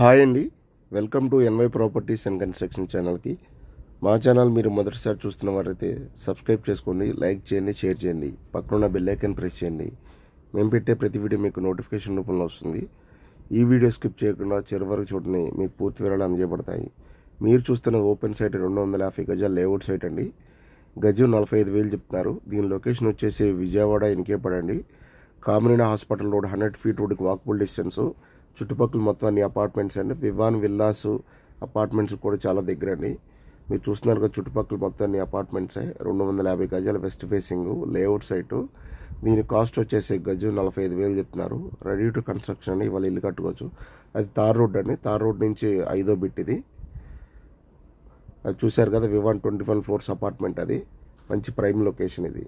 hi అండి welcome to NY properties and construction ఛానల్కి మా ఛానల్ మీరు మొదటిసారి చూస్తున్న వారైతే సబ్స్క్రైబ్ చేసుకోండి లైక్ చేయండి షేర్ చేయండి పక్కనున్న బెల్లైకన్ ప్రెస్ చేయండి మేము పెట్టే ప్రతి వీడియో మీకు నోటిఫికేషన్ రూపంలో వస్తుంది ఈ వీడియో స్కిప్ చేయకుండా చివరి వరకు చూడని మీకు పూర్తి వివరాలు అందజేయబడతాయి మీరు చూస్తున్న ఓపెన్ సైట్ రెండు వందల యాభై గజాల లేఅవుట్ సైట్ అండి గజం నలభై ఐదు వేలు చెప్తున్నారు దీని లొకేషన్ వచ్చేసి విజయవాడ ఎనికేపడండి Kamineni hospital road hundred feet రోడ్కి వాకబుల్ డిస్టెన్సు చుట్టుపక్కల మొత్తం అన్ని అపార్ట్మెంట్స్ అండి వివాన్ విల్లాస్ అపార్ట్మెంట్స్ కూడా చాలా దగ్గర అండి మీరు చూస్తున్నారు కదా చుట్టుపక్కల మొత్తం అన్ని అపార్ట్మెంట్స్ రెండు వందల యాభై గజాల వెస్ట్ ఫేసింగ్ లేఅవుట్ సైటు దీని కాస్ట్ వచ్చేసి గజు నలభై ఐదు వేలు చెప్తున్నారు రెడీ టు కన్స్ట్రక్షన్ అని ఇవాళ ఇల్లు కట్టుకోవచ్చు అది తార్ రోడ్ అండి తార్ రోడ్ నుంచి ఐదో బిట్ ఇది అది చూశారు కదా Vivaan twenty one floors apartment అది మంచి ప్రైమ్ లొకేషన్ ఇది